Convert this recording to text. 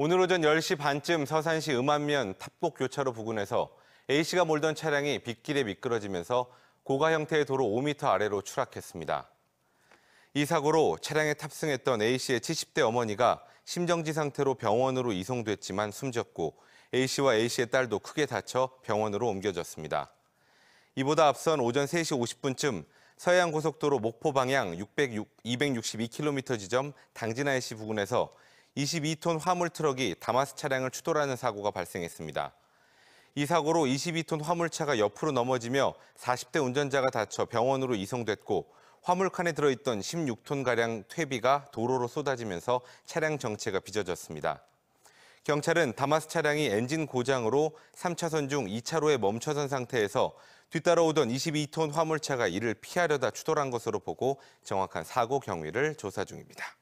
오늘 오전 10시 반쯤 서산시 음안면 탑곡 교차로 부근에서 A씨가 몰던 차량이 빗길에 미끄러지면서 고가 형태의 도로 5m 아래로 추락했습니다. 이 사고로 차량에 탑승했던 A씨의 70대 어머니가 심정지 상태로 병원으로 이송됐지만 숨졌고 A씨와 A씨의 딸도 크게 다쳐 병원으로 옮겨졌습니다. 이보다 앞선 오전 3시 50분쯤 서해안고속도로 목포 방향 600, 262km 지점 당진아이씨 부근에서 22톤 화물 트럭이 다마스 차량을 추돌하는 사고가 발생했습니다. 이 사고로 22톤 화물차가 옆으로 넘어지며 40대 운전자가 다쳐 병원으로 이송됐고 화물칸에 들어있던 16톤가량 퇴비가 도로로 쏟아지면서 차량 정체가 빚어졌습니다. 경찰은 다마스 차량이 엔진 고장으로 3차선 중 2차로에 멈춰선 상태에서 뒤따라오던 22톤 화물차가 이를 피하려다 추돌한 것으로 보고 정확한 사고 경위를 조사 중입니다.